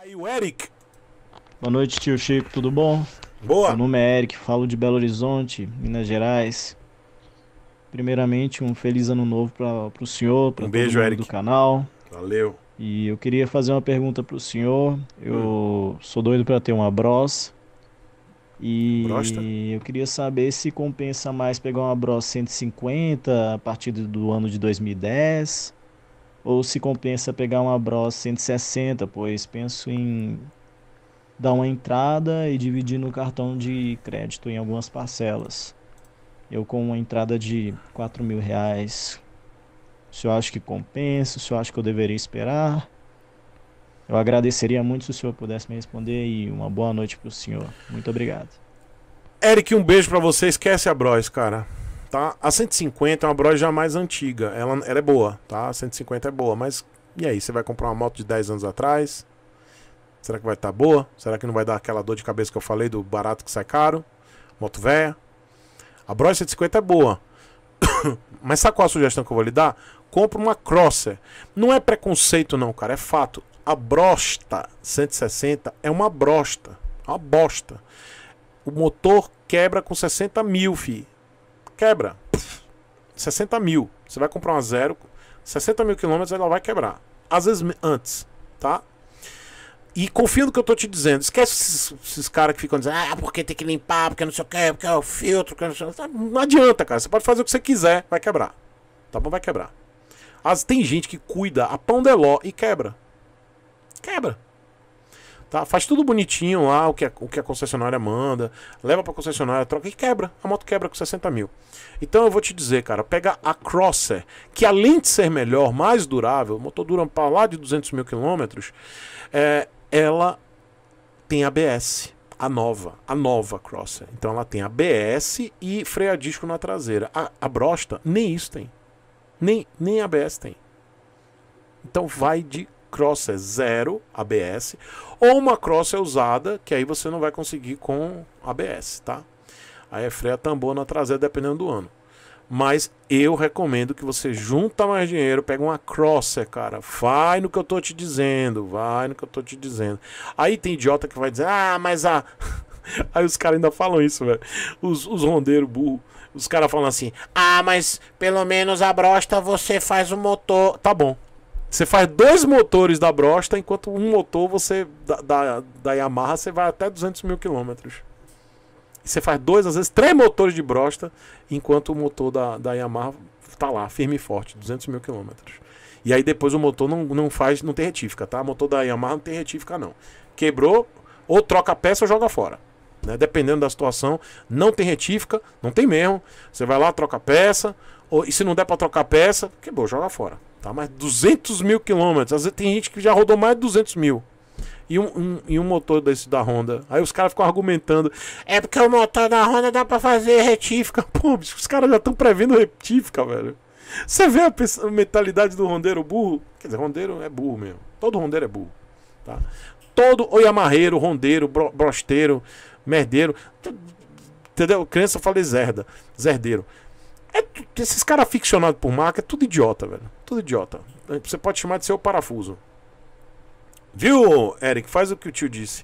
Aí o Eric. Boa noite, tio Chico, tudo bom? Boa. Meu nome é Eric, falo de Belo Horizonte, Minas Gerais. Primeiramente, um feliz ano novo para o senhor, para um beijo, Eric. do canal. Valeu. E eu queria fazer uma pergunta para o senhor. Eu hum. sou doido para ter uma Bros. E Brosta? eu queria saber se compensa mais pegar uma Bros 150 a partir do ano de 2010 ou se compensa pegar uma Bros 160, pois penso em dar uma entrada e dividir no cartão de crédito em algumas parcelas. Eu com uma entrada de 4 mil reais. O senhor acha que compensa? O senhor acha que eu deveria esperar? Eu agradeceria muito se o senhor pudesse me responder e uma boa noite para o senhor. Muito obrigado. Eric, um beijo para você. Esquece a Bros, cara tá? A 150 é uma broja mais antiga, ela, ela é boa, tá? A 150 é boa, mas e aí, você vai comprar uma moto de 10 anos atrás? Será que vai estar tá boa? Será que não vai dar aquela dor de cabeça que eu falei do barato que sai caro? Moto velha. A Broja 150 é boa. mas sabe qual a sugestão que eu vou lhe dar? compre uma Crosser. Não é preconceito não, cara, é fato. A Brosta 160 é uma brosta, uma bosta. O motor quebra com 60 mil, fi quebra. 60 mil. Você vai comprar uma zero, 60 mil quilômetros, ela vai quebrar. Às vezes antes, tá? E confia no que eu tô te dizendo. Esquece esses, esses caras que ficam dizendo, ah, porque tem que limpar, porque não sei o que, porque é o filtro, porque não, sei o que. não adianta, cara. Você pode fazer o que você quiser, vai quebrar. Tá bom? Vai quebrar. As, tem gente que cuida a pão de ló e quebra. Quebra. Tá? Faz tudo bonitinho lá, o que a, o que a concessionária manda, leva pra concessionária, troca e quebra. A moto quebra com 60 mil. Então eu vou te dizer, cara, pega a Crosser, que além de ser melhor, mais durável, motor dura pra lá de 200 mil quilômetros, é, ela tem ABS. A nova, a nova Crosser. Então ela tem ABS e freio a disco na traseira. A, a Brosta, nem isso tem. Nem, nem ABS tem. Então vai de cross é zero ABS, ou uma cross é usada, que aí você não vai conseguir com ABS, tá? Aí é freia tambor na traseira, dependendo do ano. Mas eu recomendo que você junta mais dinheiro, pega uma crosser, cara. Vai no que eu tô te dizendo, vai no que eu tô te dizendo. Aí tem idiota que vai dizer, ah, mas a. Aí os caras ainda falam isso, velho. Os, os rondeiros burro. Os caras falam assim, ah, mas pelo menos a brosta você faz o motor. Tá bom, você faz dois motores da Brosta, enquanto um motor você da, da, da Yamaha você vai até 200 mil quilômetros. Você faz dois, às vezes três motores de Brosta, enquanto o motor da, da Yamaha tá lá, firme e forte, 200 mil quilômetros. E aí depois o motor não, não faz, não tem retífica, tá? O motor da Yamaha não tem retífica, não. Quebrou, ou troca a peça ou joga fora. Né? Dependendo da situação, não tem retífica, não tem mesmo. Você vai lá, troca a peça, ou, e se não der para trocar a peça, quebrou, joga fora. Tá? Mas 200 mil quilômetros. Às vezes tem gente que já rodou mais de 200 mil. E um, um, e um motor desse da Honda. Aí os caras ficam argumentando. É porque o motor da Honda dá pra fazer retífica. Pô, bicho, os caras já estão prevendo retífica, velho. Você vê a, a mentalidade do rondeiro burro? Quer dizer, rondeiro é burro mesmo. Todo rondeiro é burro. Tá? Todo oiamarreiro, rondeiro, bro, brosteiro, merdeiro. Entendeu? Criança eu falei zerda, zerdeiro. É, esses caras ficcionados por marca é tudo idiota, velho. Tudo idiota. Você pode chamar de seu parafuso. Viu, Eric? Faz o que o tio disse.